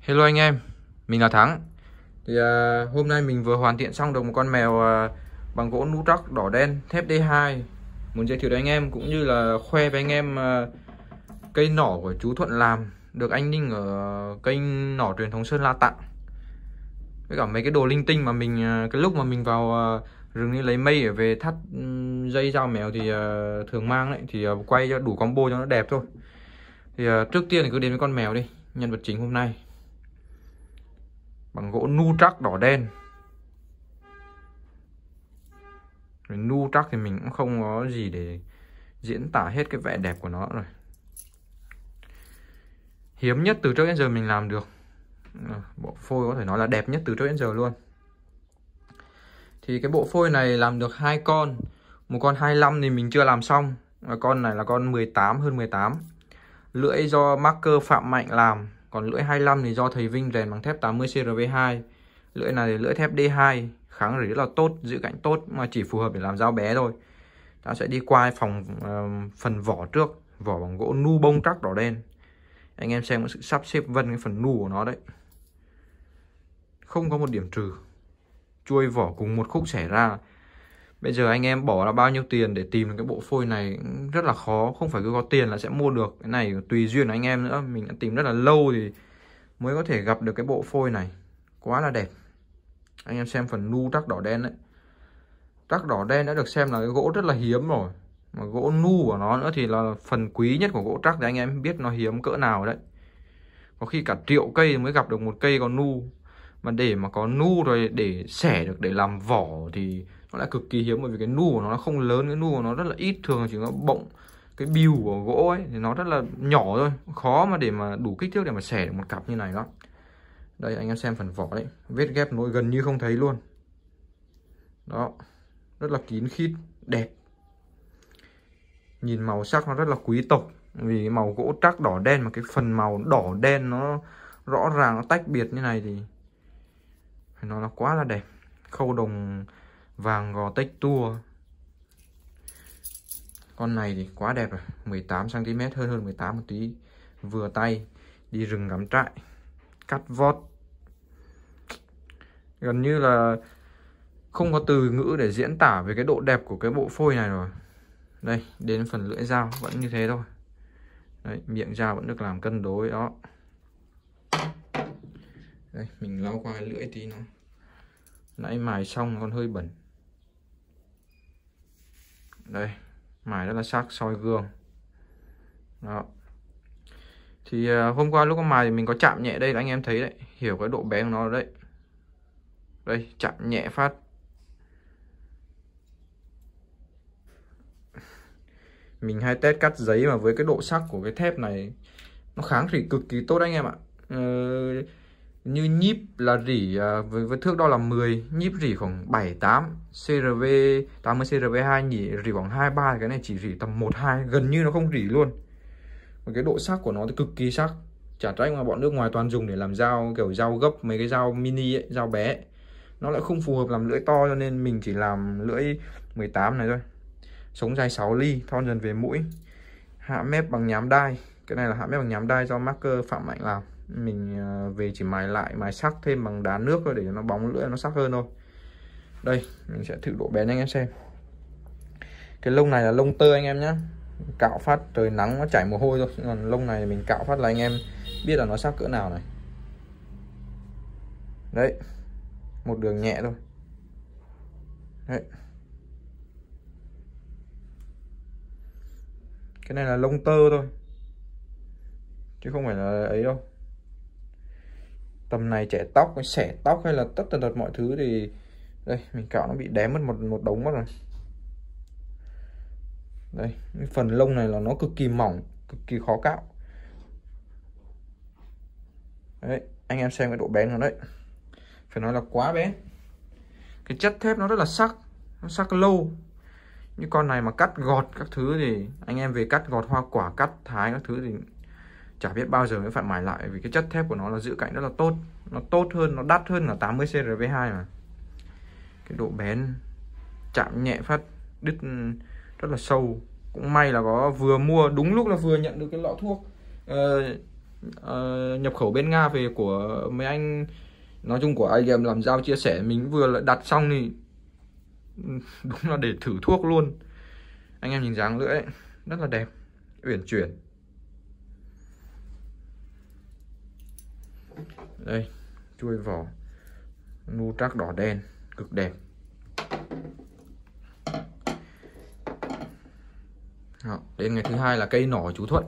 Hello anh em, mình là Thắng thì à, Hôm nay mình vừa hoàn thiện xong được một con mèo à, bằng gỗ nút rắc đỏ đen thép D2 Muốn giới thiệu đến anh em cũng như là khoe với anh em à, cây nỏ của chú Thuận làm Được anh Ninh ở kênh nỏ truyền thống Sơn La tặng Với cả mấy cái đồ linh tinh mà mình, à, cái lúc mà mình vào à, rừng đi lấy mây ở về thắt dây dao mèo thì à, thường mang ấy, thì à, quay cho đủ combo cho nó đẹp thôi thì à, trước tiên thì cứ đến với con mèo đi nhân vật chính hôm nay bằng gỗ nu trắc đỏ đen Rồi nu trắc thì mình cũng không có gì để diễn tả hết cái vẻ đẹp của nó rồi hiếm nhất từ trước đến giờ mình làm được à, bộ phôi có thể nói là đẹp nhất từ trước đến giờ luôn thì cái bộ phôi này làm được hai con một con 25 thì mình chưa làm xong con này là con 18 hơn 18 lưỡi do marker Phạm Mạnh làm còn lưỡi 25 thì do thầy Vinh rèn bằng thép 80 crv 2 Lưỡi này là lưỡi thép D2, kháng rỉ rất là tốt, giữ cạnh tốt mà chỉ phù hợp để làm dao bé thôi. Ta sẽ đi qua phòng uh, phần vỏ trước, vỏ bằng gỗ nu bông trắc đỏ đen. Anh em xem sự sắp xếp vân cái phần nu của nó đấy. Không có một điểm trừ. Chuôi vỏ cùng một khúc xẻ ra Bây giờ anh em bỏ ra bao nhiêu tiền để tìm được cái bộ phôi này rất là khó Không phải cứ có tiền là sẽ mua được Cái này tùy duyên anh em nữa Mình đã tìm rất là lâu thì mới có thể gặp được cái bộ phôi này Quá là đẹp Anh em xem phần nu tắc đỏ đen đấy Tắc đỏ đen đã được xem là cái gỗ rất là hiếm rồi Mà gỗ nu của nó nữa thì là phần quý nhất của gỗ tắc Thì anh em biết nó hiếm cỡ nào đấy Có khi cả triệu cây mới gặp được một cây còn nu mà để mà có nu rồi để xẻ được để làm vỏ thì nó lại cực kỳ hiếm bởi vì cái nu của nó không lớn cái nu của nó rất là ít thường chỉ có bọng cái bill của gỗ ấy thì nó rất là nhỏ thôi khó mà để mà đủ kích thước để mà xẻ được một cặp như này đó đây anh em xem phần vỏ đấy vết ghép nối gần như không thấy luôn đó rất là kín khít đẹp nhìn màu sắc nó rất là quý tộc vì màu gỗ trắc đỏ đen mà cái phần màu đỏ đen nó rõ ràng nó tách biệt như này thì nó là quá là đẹp khâu đồng vàng gò tech tua con này thì quá đẹp rồi 18 cm hơn hơn 18 một tí vừa tay đi rừng ngắm trại cắt vót gần như là không có từ ngữ để diễn tả về cái độ đẹp của cái bộ phôi này rồi đây đến phần lưỡi dao vẫn như thế thôi Đấy, miệng dao vẫn được làm cân đối đó đây mình lau qua cái lưỡi tí nó nãy mài xong còn hơi bẩn đây mài rất là sắc soi gương đó thì à, hôm qua lúc có mài thì mình có chạm nhẹ đây là anh em thấy đấy hiểu cái độ bé của nó đấy đây chạm nhẹ phát mình hay test cắt giấy mà với cái độ sắc của cái thép này nó kháng thủy cực kỳ tốt anh em ạ ừ, như nhíp là rỉ à, với, với thước đo là 10 nhíp rỉ khoảng 7 8 CRV 80 CRV 2 nhỉ rỉ khoảng 2 3 cái này chỉ rỉ tầm 1 2 gần như nó không rỉ luôn và cái độ sắc của nó thì cực kỳ sắc chả trách mà bọn nước ngoài toàn dùng để làm dao kiểu dao gấp mấy cái dao mini ấy, dao bé ấy. nó lại không phù hợp làm lưỡi to cho nên mình chỉ làm lưỡi 18 này thôi sống dài 6 ly thon dần về mũi hạ mép bằng nhám đai cái này là hạ mép bằng nhám đai do marker phạm mạnh làm mình ờ, về chỉ mài lại mài sắc thêm bằng đá nước thôi để cho nó bóng lưỡi nó sắc hơn thôi đây mình sẽ thử độ bén anh em xem cái lông này là lông tơ anh em nhé cạo phát trời nắng nó chảy mồ hôi thôi còn lông này mình cạo phát là anh em biết là nó sắc cỡ nào này đấy một đường nhẹ thôi đấy cái này là lông tơ thôi chứ không phải là ấy đâu tầm này trẻ tóc hay xẻ tóc hay là tất tần tật mọi thứ thì đây mình cạo nó bị đém mất một một đống mất rồi đây phần lông này là nó cực kỳ mỏng cực kỳ khó cạo đấy anh em xem cái độ bén của đấy phải nói là quá bén cái chất thép nó rất là sắc nó sắc lâu như con này mà cắt gọt các thứ thì anh em về cắt gọt hoa quả cắt thái các thứ thì chả biết bao giờ mới phản mài lại vì cái chất thép của nó là giữ cạnh rất là tốt nó tốt hơn nó đắt hơn là 80 CRV2 mà cái độ bén chạm nhẹ phát đứt ừ, rất là sâu cũng may là có vừa mua đúng lúc là vừa nhận được cái lọ thuốc uh, uh, nhập khẩu bên Nga về của mấy anh nói chung của anh em làm giao chia sẻ mình vừa đặt xong thì ừ, đúng là để thử thuốc luôn anh em nhìn dáng lưỡi rất là đẹp uyển chuyển đây chuôi vỏ nu trắc đỏ đen cực đẹp Đó. đến ngày thứ hai là cây nỏ chú thuận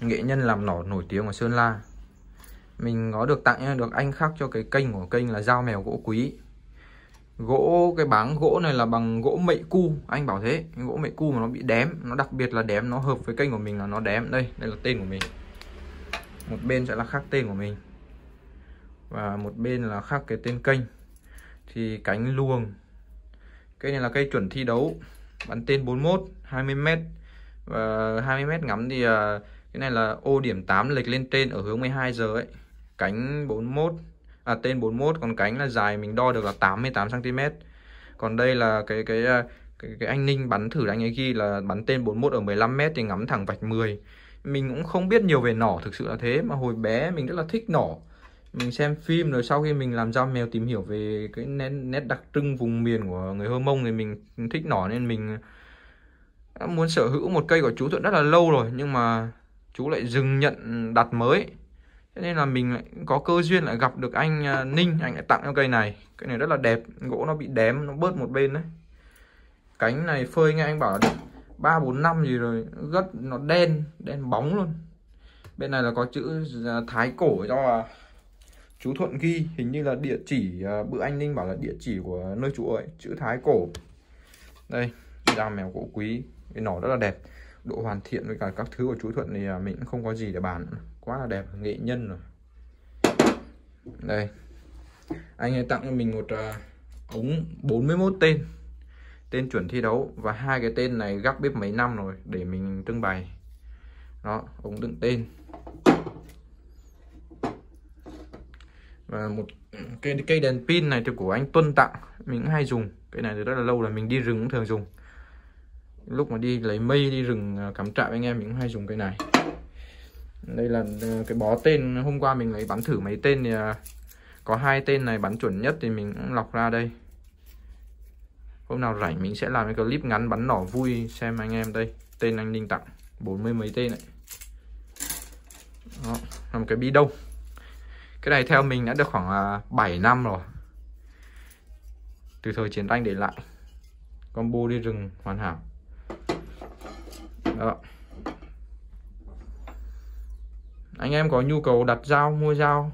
nghệ nhân làm nỏ nổi tiếng ở sơn la mình có được tặng được anh khắc cho cái kênh của kênh là dao mèo gỗ quý gỗ cái báng gỗ này là bằng gỗ mậy cu anh bảo thế gỗ mậy cu mà nó bị đém nó đặc biệt là đém nó hợp với kênh của mình là nó đém đây đây là tên của mình một bên sẽ là khắc tên của mình và một bên là khắc cái tên kênh thì cánh luồng cây này là cây chuẩn thi đấu bắn tên 41 20m và 20m ngắm thì à, cái này là ô điểm 8 lệch lên trên ở hướng 12 giờ ấy cánh 41 à tên 41 còn cánh là dài mình đo được là 88 cm còn đây là cái cái à, cái, cái anh Ninh bắn thử anh ấy ghi là bắn tên 41 ở 15m thì ngắm thẳng vạch 10 mình cũng không biết nhiều về nỏ thực sự là thế mà hồi bé mình rất là thích nỏ mình xem phim rồi sau khi mình làm ra mèo tìm hiểu về cái nét, nét đặc trưng vùng miền của người Hơ Mông thì mình thích nỏ nên mình đã muốn sở hữu một cây của chú từ rất là lâu rồi nhưng mà chú lại dừng nhận đặt mới thế nên là mình lại có cơ duyên lại gặp được anh à, Ninh anh lại tặng cho cây này cây này rất là đẹp gỗ nó bị đém nó bớt một bên đấy cánh này phơi nghe anh bảo là ba bốn năm gì rồi gất nó đen đen bóng luôn bên này là có chữ à, thái cổ cho à, chú thuận ghi hình như là địa chỉ à, bữa anh ninh bảo là địa chỉ của nơi chú ấy chữ thái cổ đây da mèo cổ quý cái nỏ rất là đẹp độ hoàn thiện với cả các thứ của chú thuận thì mình cũng không có gì để bàn quá là đẹp nghệ nhân rồi đây anh ấy tặng cho mình một uh, ống 41 tên tên chuẩn thi đấu và hai cái tên này gấp bếp mấy năm rồi để mình trưng bày đó ống đựng tên và một cây cây đèn pin này thì của anh Tuân tặng mình cũng hay dùng cái này thì rất là lâu là mình đi rừng cũng thường dùng lúc mà đi lấy mây đi rừng à, cắm trại anh em mình cũng hay dùng cái này đây là à, cái bó tên hôm qua mình lấy bắn thử mấy tên thì à, có hai tên này bắn chuẩn nhất thì mình cũng lọc ra đây hôm nào rảnh mình sẽ làm cái clip ngắn bắn nỏ vui xem anh em đây tên anh ninh tặng bốn mươi mấy tên này đó, là một cái bi đông cái này theo mình đã được khoảng 7 à, năm rồi từ thời chiến tranh để lại combo đi rừng hoàn hảo đó anh em có nhu cầu đặt dao mua dao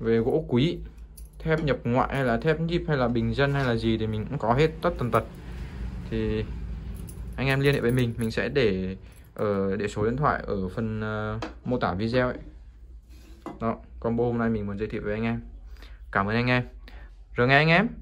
về gỗ quý thép nhập ngoại hay là thép nhíp hay là bình dân hay là gì thì mình cũng có hết tất tần tật thì anh em liên hệ với mình mình sẽ để ở ờ, địa số điện thoại ở phần uh, mô tả video ấy. đó combo hôm nay mình muốn giới thiệu với anh em cảm ơn anh em rồi nghe anh em